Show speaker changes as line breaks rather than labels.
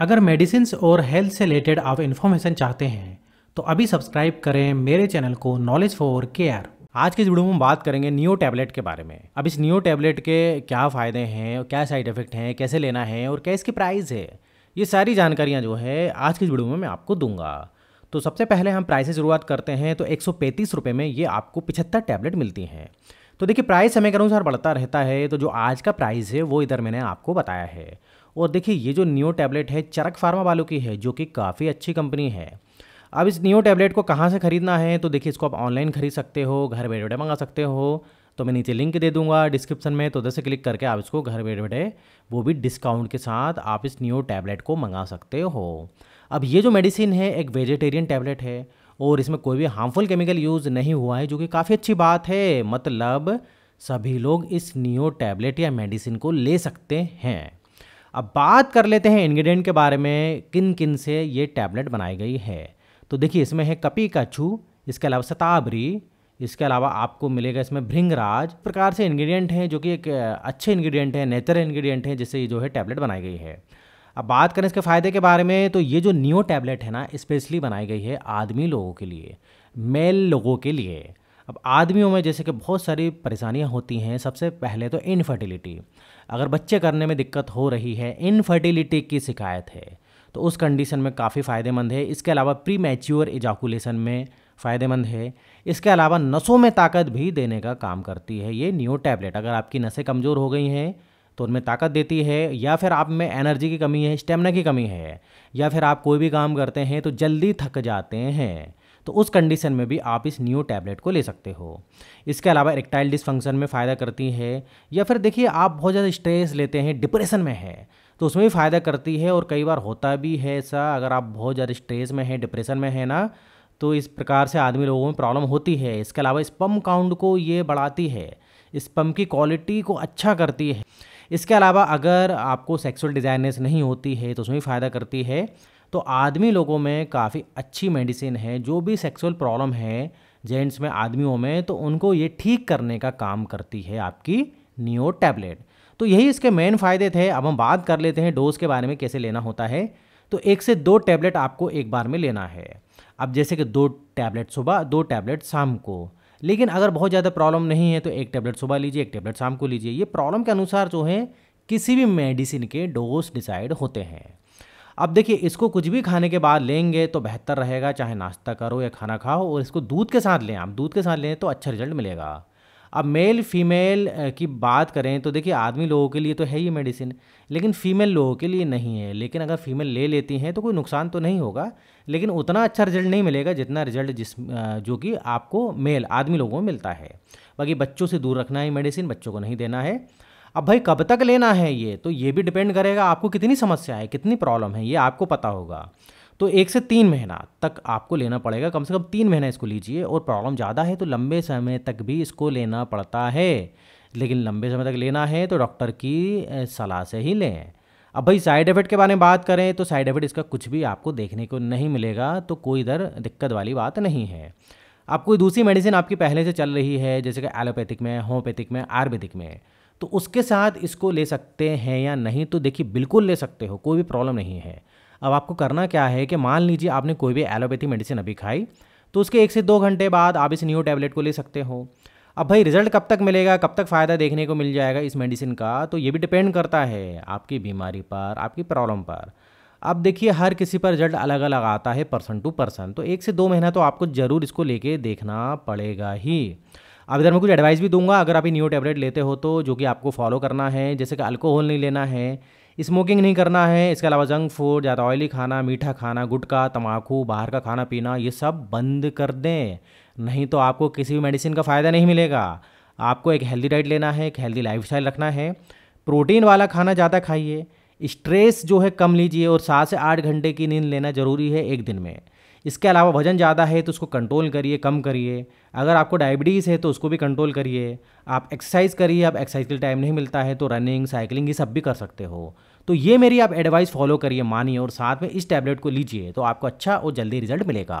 अगर मेडिसिन और हेल्थ से रिलेटेड आप इन्फॉर्मेशन चाहते हैं तो अभी सब्सक्राइब करें मेरे चैनल को नॉलेज फॉर केयर आज के इस वीडियो में हम बात करेंगे नियो टैबलेट के बारे में अब इस नियो टैबलेट के क्या फ़ायदे हैं और क्या साइड इफेक्ट हैं कैसे लेना है और क्या इसकी प्राइस है ये सारी जानकारियाँ जो है आज की वीडियो में मैं आपको दूंगा तो सबसे पहले हम प्राइस से शुरुआत करते हैं तो एक सौ में ये आपको पिछहत्तर टैबलेट मिलती हैं तो देखिए प्राइस समय के अनुसार बढ़ता रहता है तो जो आज का प्राइस है वो इधर मैंने आपको बताया है और देखिए ये जो न्यू टैबलेट है चरक फार्मा वालों की है जो कि काफ़ी अच्छी कंपनी है अब इस न्यू टैबलेट को कहाँ से ख़रीदना है तो देखिए इसको आप ऑनलाइन खरीद सकते हो घर बैठे बैठे मंगा सकते हो तो मैं नीचे लिंक दे दूंगा डिस्क्रिप्शन में तो से क्लिक करके आप इसको घर बैठे बैठे वो भी डिस्काउंट के साथ आप इस न्यू टैबलेट को मंगा सकते हो अब ये जो मेडिसिन है एक वेजिटेरियन टैबलेट है और इसमें कोई भी हार्मफुल केमिकल यूज़ नहीं हुआ है जो कि काफ़ी अच्छी बात है मतलब सभी लोग इस न्यू टैबलेट या मेडिसिन को ले सकते हैं अब बात कर लेते हैं इंग्रेडिएंट के बारे में किन किन से ये टैबलेट बनाई गई है तो देखिए इसमें है कपी कछू इसके अलावा सताबरी इसके अलावा आपको मिलेगा इसमें भृंगराज प्रकार से इंग्रेडिएंट हैं जो कि एक अच्छे इंग्रेडिएंट हैं नेचुरल इंग्रेडिएंट हैं जिससे ये जो है टैबलेट बनाई गई है अब बात करें इसके फ़ायदे के बारे में तो ये जो न्यू टैबलेट है ना स्पेशली बनाई गई है आदमी लोगों के लिए मेल लोगों के लिए अब आदमियों में जैसे कि बहुत सारी परेशानियाँ होती हैं सबसे पहले तो इनफर्टिलिटी अगर बच्चे करने में दिक्कत हो रही है इनफर्टिलिटी की शिकायत है तो उस कंडीशन में काफ़ी फ़ायदेमंद है इसके अलावा प्री मैच्योर इजाकुलेशन में फ़ायदेमंद है इसके अलावा नसों में ताकत भी देने का काम करती है ये न्यू टैबलेट अगर आपकी नसें कमज़ोर हो गई हैं तो उनमें ताकत देती है या फिर आप में एनर्जी की कमी है स्टेमिना की कमी है या फिर आप कोई भी काम करते हैं तो जल्दी थक जाते हैं तो उस कंडीशन में भी आप इस न्यू टैबलेट को ले सकते हो इसके अलावा इरेक्टाइल डिसफंक्शन में फ़ायदा करती है या फिर देखिए आप बहुत ज़्यादा स्ट्रेस लेते हैं डिप्रेशन में है तो उसमें भी फ़ायदा करती है और कई बार होता भी है ऐसा अगर आप बहुत ज़्यादा स्ट्रेस में हैं डिप्रेशन में है ना तो इस प्रकार से आदमी लोगों में प्रॉब्लम होती है इसके अलावा स्पम पम्प काउंट को ये बढ़ाती है स्पम की क्वालिटी को अच्छा करती है इसके अलावा अगर आपको सेक्सुअल डिजायरनेस नहीं होती है तो उसमें भी फ़ायदा करती है तो आदमी लोगों में काफ़ी अच्छी मेडिसिन है जो भी सेक्सुअल प्रॉब्लम है जेंट्स में आदमियों में तो उनको ये ठीक करने का काम करती है आपकी नियो टैबलेट तो यही इसके मेन फ़ायदे थे अब हम बात कर लेते हैं डोज के बारे में कैसे लेना होता है तो एक से दो टैबलेट आपको एक बार में लेना है अब जैसे कि दो टैबलेट सुबह दो टैबलेट शाम को लेकिन अगर बहुत ज़्यादा प्रॉब्लम नहीं है तो एक टैबलेट सुबह लीजिए एक टैबलेट शाम को लीजिए ये प्रॉब्लम के अनुसार जो है किसी भी मेडिसिन के डोज डिसाइड होते हैं अब देखिए इसको कुछ भी खाने के बाद लेंगे तो बेहतर रहेगा चाहे नाश्ता करो या खाना खाओ और इसको दूध के साथ लें आप दूध के साथ लें तो अच्छा रिजल्ट मिलेगा अब मेल फीमेल की बात करें तो देखिए आदमी लोगों के लिए तो है ही मेडिसिन लेकिन फ़ीमेल लोगों के लिए नहीं है लेकिन अगर फीमेल ले लेती हैं तो कोई नुकसान तो नहीं होगा लेकिन उतना अच्छा रिजल्ट नहीं मिलेगा जितना रिजल्ट जिस जो कि आपको मेल आदमी लोगों में मिलता है बाकी बच्चों से दूर रखना है मेडिसिन बच्चों को नहीं देना है अब भाई कब तक लेना है ये तो ये भी डिपेंड करेगा आपको कितनी समस्या है कितनी प्रॉब्लम है ये आपको पता होगा तो एक से तीन महीना तक आपको लेना पड़ेगा कम से कम तीन महीना इसको लीजिए और प्रॉब्लम ज़्यादा है तो लंबे समय तक भी इसको लेना पड़ता है लेकिन लंबे समय तक लेना है तो डॉक्टर की सलाह से ही लें अब भाई साइड इफेक्ट के बारे में बात करें तो साइड इफेक्ट इसका कुछ भी आपको देखने को नहीं मिलेगा तो कोई इधर दिक्कत वाली बात नहीं है अब कोई दूसरी मेडिसिन आपकी पहले से चल रही है जैसे कि एलोपैथिक में होम्योपैथिक में आयुर्वेदिक में तो उसके साथ इसको ले सकते हैं या नहीं तो देखिए बिल्कुल ले सकते हो कोई भी प्रॉब्लम नहीं है अब आपको करना क्या है कि मान लीजिए आपने कोई भी एलोपैथी मेडिसिन अभी खाई तो उसके एक से दो घंटे बाद आप इस न्यू टैबलेट को ले सकते हो अब भाई रिजल्ट कब तक मिलेगा कब तक फ़ायदा देखने को मिल जाएगा इस मेडिसिन का तो ये भी डिपेंड करता है आपकी बीमारी पर आपकी प्रॉब्लम पर अब देखिए हर किसी पर रिजल्ट अलग अलग आता है पर्सन टू पर्सन तो एक से दो महीना तो आपको ज़रूर इसको लेके देखना पड़ेगा ही अब इधर मैं कुछ एडवाइस भी दूंगा अगर आप ये न्यू टैबलेट लेते हो तो जो कि आपको फॉलो करना है जैसे कि अल्कोहल नहीं लेना है स्मोकिंग नहीं करना है इसके अलावा जंक फूड ज़्यादा ऑयली खाना मीठा खाना गुटखा तम्बाकू बाहर का खाना पीना ये सब बंद कर दें नहीं तो आपको किसी भी मेडिसिन का फ़ायदा नहीं मिलेगा आपको एक हेल्दी डाइट लेना है एक हेल्दी स्टाइल रखना है प्रोटीन वाला खाना ज़्यादा खाइए स्ट्रेस जो है कम लीजिए और सात से आठ घंटे की नींद लेना ज़रूरी है एक दिन में इसके अलावा वजन ज़्यादा है तो उसको कंट्रोल करिए कम करिए अगर आपको डायबिटीज़ है तो उसको भी कंट्रोल करिए आप एक्सरसाइज करिए आप एक्सरसाइज के लिए टाइम नहीं मिलता है तो रनिंग साइकिलिंग ये सब भी कर सकते हो तो ये मेरी आप एडवाइस फॉलो करिए मानिए और साथ में इस टैबलेट को लीजिए तो आपको अच्छा और जल्दी रिजल्ट मिलेगा